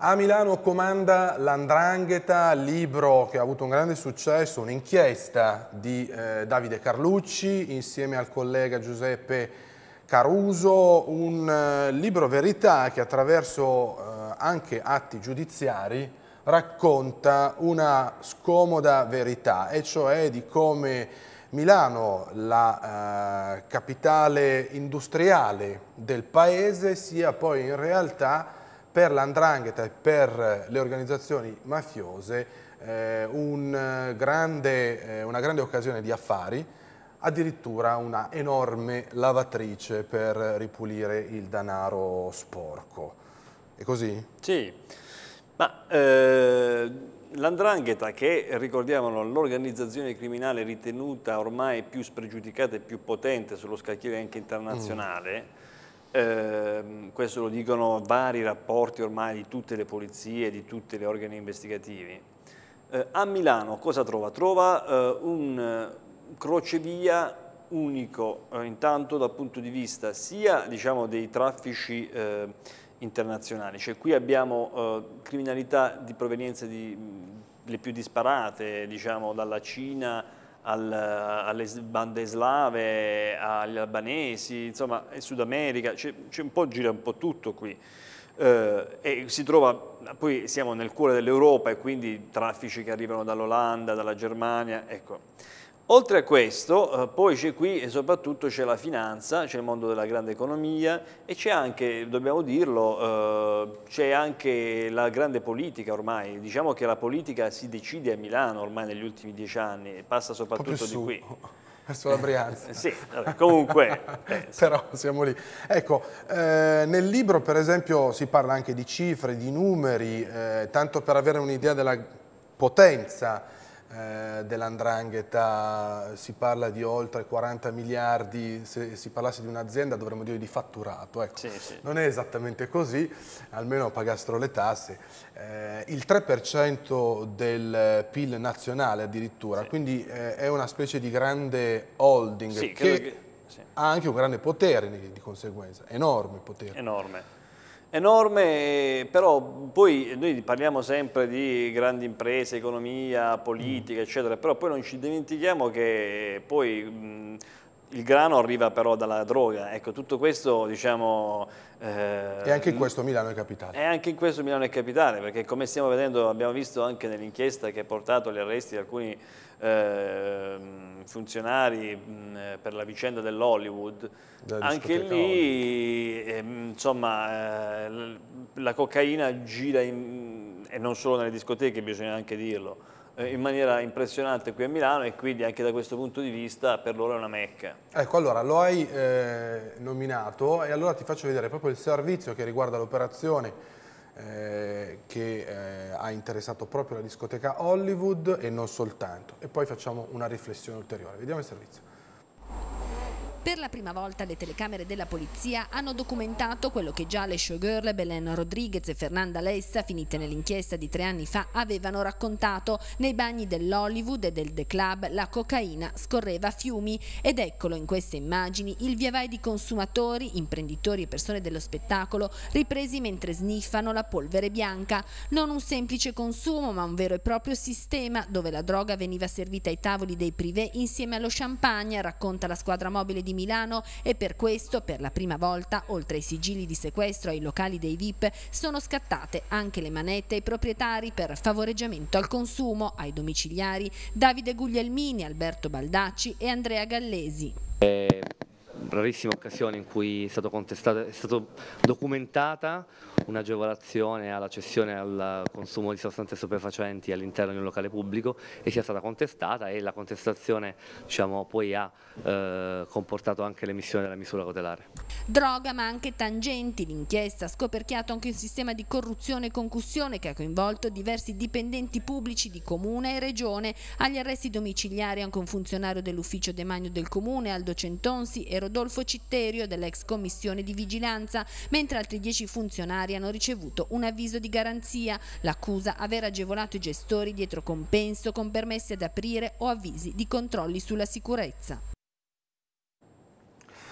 A Milano comanda l'Andrangheta, libro che ha avuto un grande successo, un'inchiesta di eh, Davide Carlucci insieme al collega Giuseppe Caruso, un eh, libro verità che attraverso eh, anche atti giudiziari racconta una scomoda verità e cioè di come Milano, la eh, capitale industriale del paese, sia poi in realtà per l'andrangheta e per eh, le organizzazioni mafiose eh, un eh, grande, una grande occasione di affari, addirittura una enorme lavatrice per ripulire il danaro sporco. È così? Sì, ma eh, l'andrangheta che ricordiamo l'organizzazione criminale ritenuta ormai più spregiudicata e più potente sullo scacchiere anche mm. internazionale, mm eh, questo lo dicono vari rapporti ormai di tutte le polizie, di tutti gli organi investigativi. Eh, a Milano cosa trova? Trova eh, un eh, crocevia unico eh, intanto dal punto di vista sia diciamo, dei traffici eh, internazionali, cioè qui abbiamo criminalità di provenienza di, le più disparate, diciamo, dalla Cina al, alle bande slave, agli albanesi, insomma, Sud America, c'è un po', gira un po' tutto qui. Eh, e si trova, poi siamo nel cuore dell'Europa e quindi traffici che arrivano dall'Olanda, dalla Germania, ecco. Oltre a questo, eh, poi c'è qui e soprattutto c'è la finanza, c'è il mondo della grande economia e c'è anche, dobbiamo dirlo, eh, c'è anche la grande politica ormai. Diciamo che la politica si decide a Milano ormai negli ultimi dieci anni e passa soprattutto di qui verso la Brianza. sì, comunque. Eh, Però siamo lì. Ecco, eh, nel libro per esempio si parla anche di cifre, di numeri, eh, tanto per avere un'idea della potenza eh, dell'andrangheta, si parla di oltre 40 miliardi, se si parlasse di un'azienda dovremmo dire di fatturato, ecco. sì, sì. non è esattamente così, almeno pagassero le tasse, eh, il 3% del PIL nazionale addirittura, sì. quindi eh, è una specie di grande holding che, che... ha anche un grande potere di conseguenza, enorme potere. Enorme enorme, però poi noi parliamo sempre di grandi imprese, economia, politica, mm. eccetera, però poi non ci dimentichiamo che poi mm, il grano arriva però dalla droga, ecco tutto questo diciamo... Eh, e anche in questo Milano è capitale. E anche in questo Milano è capitale, perché come stiamo vedendo, abbiamo visto anche nell'inchiesta che ha portato agli arresti di alcuni eh, funzionari mh, per la vicenda dell'Hollywood, anche lì ehm, eh, insomma la cocaina gira in, e non solo nelle discoteche, bisogna anche dirlo eh, in maniera impressionante qui a Milano e quindi anche da questo punto di vista per loro è una mecca. Ecco, allora lo hai eh, nominato e allora ti faccio vedere proprio il servizio che riguarda l'operazione eh, che eh, ha interessato proprio la discoteca Hollywood e non soltanto. E poi facciamo una riflessione ulteriore. Vediamo il servizio. Per la prima volta le telecamere della polizia hanno documentato quello che già le showgirl Belen Rodriguez e Fernanda Lessa, finite nell'inchiesta di tre anni fa, avevano raccontato. Nei bagni dell'Hollywood e del The Club la cocaina scorreva a fiumi ed eccolo in queste immagini il via vai di consumatori, imprenditori e persone dello spettacolo ripresi mentre sniffano la polvere bianca. Non un semplice consumo ma un vero e proprio sistema dove la droga veniva servita ai tavoli dei privé insieme allo champagne, racconta la squadra mobile di di Milano e per questo per la prima volta, oltre ai sigilli di sequestro ai locali dei VIP, sono scattate anche le manette ai proprietari per favoreggiamento al consumo, ai domiciliari Davide Guglielmini, Alberto Baldacci e Andrea Gallesi. È rarissima occasione in cui è, stato contestato, è stata documentata un'agevolazione alla cessione al consumo di sostanze stupefacenti all'interno di un locale pubblico e sia stata contestata e la contestazione diciamo, poi ha eh, comportato anche l'emissione della misura cautelare. Droga ma anche tangenti, l'inchiesta ha scoperchiato anche un sistema di corruzione e concussione che ha coinvolto diversi dipendenti pubblici di comune e regione, agli arresti domiciliari anche un funzionario dell'ufficio demagno del comune Aldo Centonsi e Rodolfo Citterio dell'ex commissione di vigilanza, mentre altri dieci funzionari hanno ricevuto un avviso di garanzia, l'accusa aver agevolato i gestori dietro compenso con permessi ad aprire o avvisi di controlli sulla sicurezza.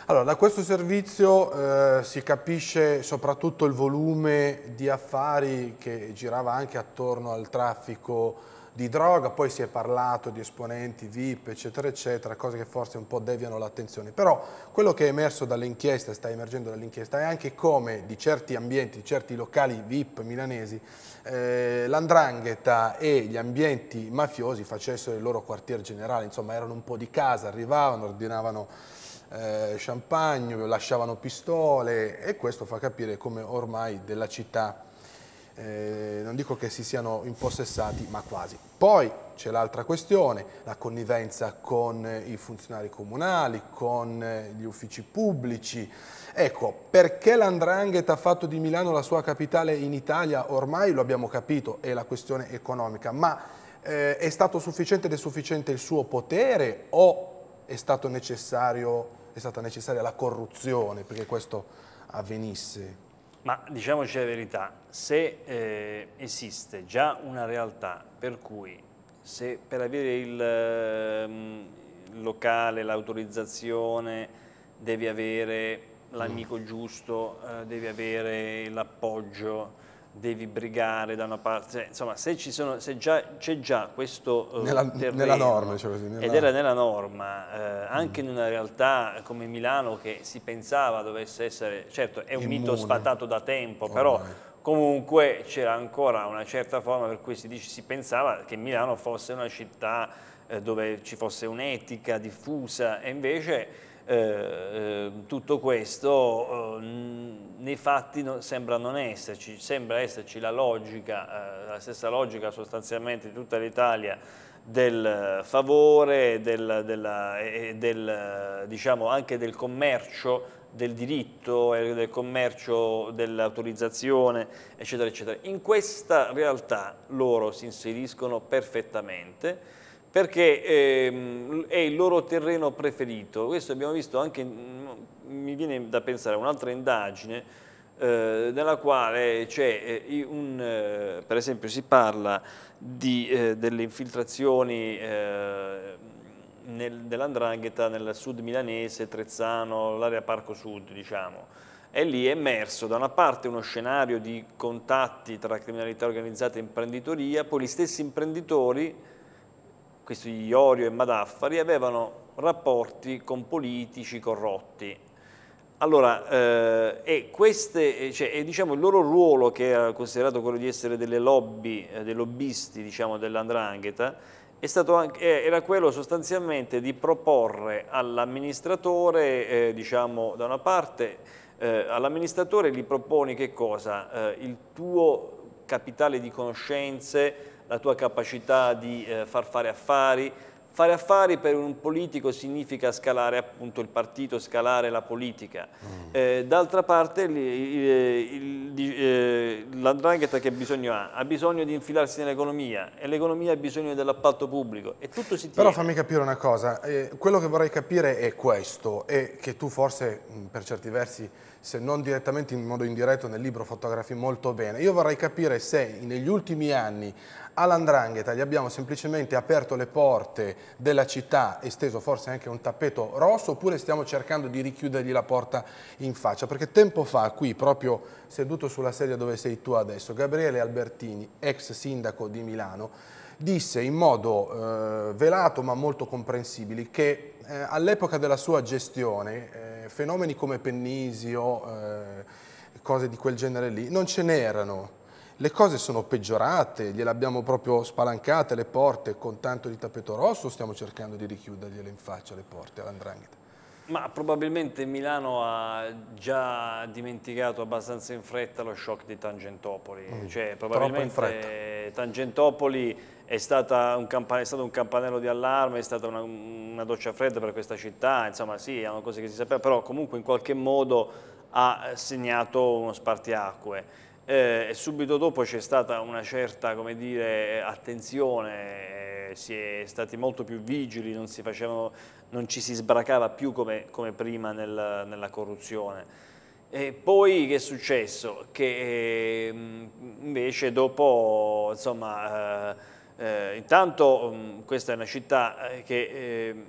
Allora, da questo servizio eh, si capisce soprattutto il volume di affari che girava anche attorno al traffico di droga, poi si è parlato di esponenti VIP, eccetera, eccetera, cose che forse un po' deviano l'attenzione. Però quello che è emerso dall'inchiesta, sta emergendo dall'inchiesta, è anche come di certi ambienti, di certi locali VIP milanesi, eh, l'andrangheta e gli ambienti mafiosi facessero il loro quartier generale, insomma erano un po' di casa, arrivavano, ordinavano eh, champagne, lasciavano pistole e questo fa capire come ormai della città eh, non dico che si siano impossessati, ma quasi. Poi c'è l'altra questione, la connivenza con i funzionari comunali, con eh, gli uffici pubblici. Ecco, perché l'andrangheta ha fatto di Milano la sua capitale in Italia? Ormai lo abbiamo capito, è la questione economica, ma eh, è stato sufficiente ed è sufficiente il suo potere o è, è stata necessaria la corruzione perché questo avvenisse? Ma diciamoci la verità, se eh, esiste già una realtà per cui se per avere il eh, locale, l'autorizzazione, devi avere l'amico giusto, eh, devi avere l'appoggio, devi brigare da una parte, cioè, insomma se c'è già, già, questo eh, nella, terreno, nella norma, cioè così, nella... ed era nella norma, eh, anche mm. in una realtà come Milano che si pensava dovesse essere, certo è un Immune. mito sfatato da tempo, oh però comunque c'era ancora una certa forma per cui si, dice, si pensava che Milano fosse una città eh, dove ci fosse un'etica diffusa e invece eh, ehm, tutto questo eh, nei fatti no, sembra non esserci, sembra esserci la logica, eh, la stessa logica sostanzialmente di tutta l'Italia del favore, del, della, e del, diciamo anche del commercio del diritto, del commercio, dell'autorizzazione, eccetera, eccetera. In questa realtà loro si inseriscono perfettamente perché ehm, è il loro terreno preferito. Questo abbiamo visto anche, mi viene da pensare a un'altra indagine, eh, nella quale c'è eh, un, eh, per esempio si parla di, eh, delle infiltrazioni eh, nel, dell'andrangheta nel sud milanese, Trezzano, l'area Parco Sud diciamo. E lì è emerso da una parte uno scenario di contatti tra criminalità organizzata e imprenditoria, poi gli stessi imprenditori questi Iorio e Madaffari, avevano rapporti con politici corrotti. Allora, eh, e queste, eh, cioè, e diciamo, il loro ruolo, che era considerato quello di essere delle lobby, eh, dei lobbisti diciamo, dell'andrangheta, eh, era quello sostanzialmente di proporre all'amministratore, eh, diciamo, da una parte, eh, all'amministratore gli proponi che cosa? il tuo capitale di conoscenze, la tua capacità di eh, far fare affari, Fare affari per un politico significa scalare appunto il partito, scalare la politica. Mm. Eh, D'altra parte eh, l'andrangheta che bisogno ha? Ha bisogno di infilarsi nell'economia e l'economia ha bisogno dell'appalto pubblico e tutto si Però fammi capire una cosa, eh, quello che vorrei capire è questo e che tu forse mm, per certi versi se non direttamente in modo indiretto nel libro fotografi molto bene. Io vorrei capire se negli ultimi anni all'andrangheta gli abbiamo semplicemente aperto le porte della città esteso forse anche un tappeto rosso oppure stiamo cercando di richiudergli la porta in faccia? Perché tempo fa qui, proprio seduto sulla sedia dove sei tu adesso, Gabriele Albertini, ex sindaco di Milano, disse in modo eh, velato ma molto comprensibile che eh, all'epoca della sua gestione eh, fenomeni come Pennisi Pennisio, eh, cose di quel genere lì, non ce n'erano le cose sono peggiorate, gliele abbiamo proprio spalancate le porte con tanto di tappeto rosso, o stiamo cercando di richiudergliele in faccia le porte all'andrangheta? Ma probabilmente Milano ha già dimenticato abbastanza in fretta lo shock di Tangentopoli, mm. cioè probabilmente Tangentopoli è, un è, stato un campanello di allarme, è stata una, una doccia fredda per questa città, insomma sì, erano cose che si sapeva, però comunque in qualche modo ha segnato uno spartiacque. Eh, subito dopo c'è stata una certa dire, attenzione, eh, si è stati molto più vigili, non, facevano, non ci si sbracava più come, come prima nel, nella corruzione. E poi che è successo? Che ehm, invece dopo, insomma, eh, eh, intanto mm, questa è una città che ehm,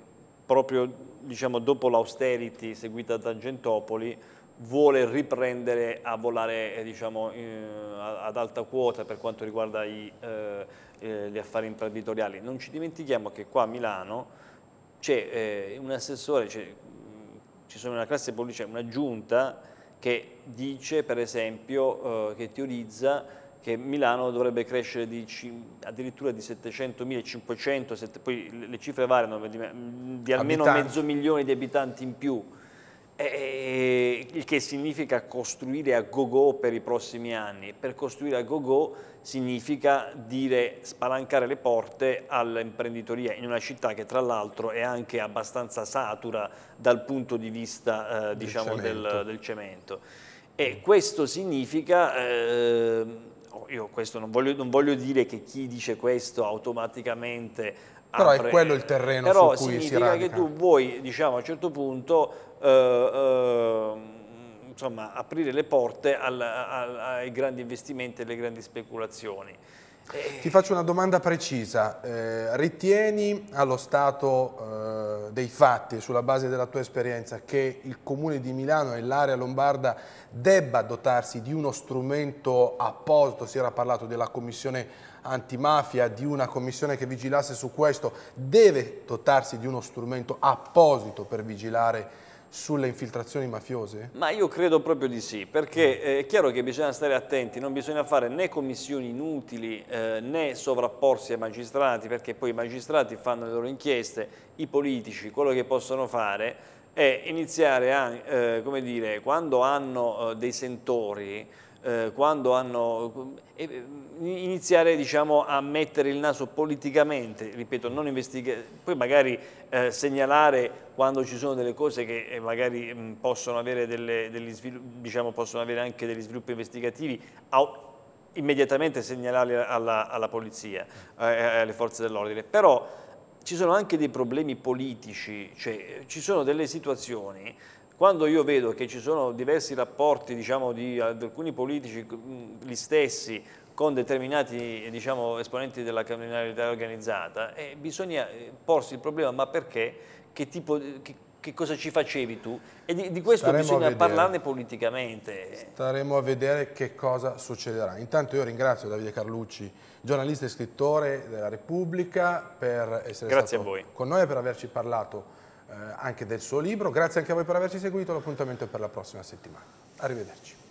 proprio diciamo, dopo l'austerity seguita da Tangentopoli vuole riprendere a volare eh, diciamo, ad alta quota per quanto riguarda eh, eh, gli affari imprenditoriali. Non ci dimentichiamo che qua a Milano c'è un assessore, ci sono una classe politica, una giunta che dice per esempio, che teorizza che Milano dovrebbe crescere di, addirittura di 700.000, poi le cifre variano, di almeno Abitanti. mezzo milione di abitanti in più eh, eh, il che significa costruire a go-go per i prossimi anni. Per costruire a go-go significa dire spalancare le porte all'imprenditoria in una città che tra l'altro è anche abbastanza satura dal punto di vista eh, diciamo, cemento. Del, del, cemento. E questo significa... Eh, io questo non voglio, non voglio, dire che chi dice questo automaticamente però apre. è quello il terreno Però su cui si radica. Però significa che tu vuoi, diciamo, a un certo punto... Eh, eh, insomma, aprire le porte al, al, ai grandi investimenti e alle grandi speculazioni. Eh. Ti faccio una domanda precisa. Eh, ritieni allo stato eh, dei fatti, sulla base della tua esperienza, che il Comune di Milano e l'area lombarda debba dotarsi di uno strumento apposito? Si era parlato della commissione antimafia, di una commissione che vigilasse su questo. Deve dotarsi di uno strumento apposito per vigilare sulle infiltrazioni mafiose? Ma io credo proprio di sì, perché mm. eh, è chiaro che bisogna stare attenti, non bisogna fare né commissioni inutili eh, né sovrapporsi ai magistrati, perché poi i magistrati fanno le loro inchieste, i politici quello che possono fare è iniziare a, eh, come dire, quando hanno dei sentori, eh, quando hanno, eh, iniziare diciamo, a mettere il naso politicamente, ripeto, non investigare, poi magari eh, segnalare quando ci sono delle cose che eh, magari mh, mm, possono, avere delle, degli diciamo, possono avere anche degli sviluppi investigativi, a, immediatamente segnalarli alla, alla polizia, alle forze dell'ordine, però ci sono anche dei problemi politici, cioè ci sono delle situazioni quando io vedo che ci sono diversi rapporti diciamo, di alcuni politici, gli stessi, con determinati diciamo, esponenti della criminalità organizzata, eh, bisogna eh, porsi il problema ma perché, che, tipo, che, che cosa ci facevi tu? E di, di questo Staremo bisogna parlarne politicamente. Staremo a vedere che cosa succederà. Intanto io ringrazio Davide Carlucci, giornalista e scrittore della Repubblica, per essere Grazie stato con noi e per averci parlato eh, anche del suo libro. Grazie anche a voi per averci seguito, l'appuntamento è per la prossima settimana. Arrivederci.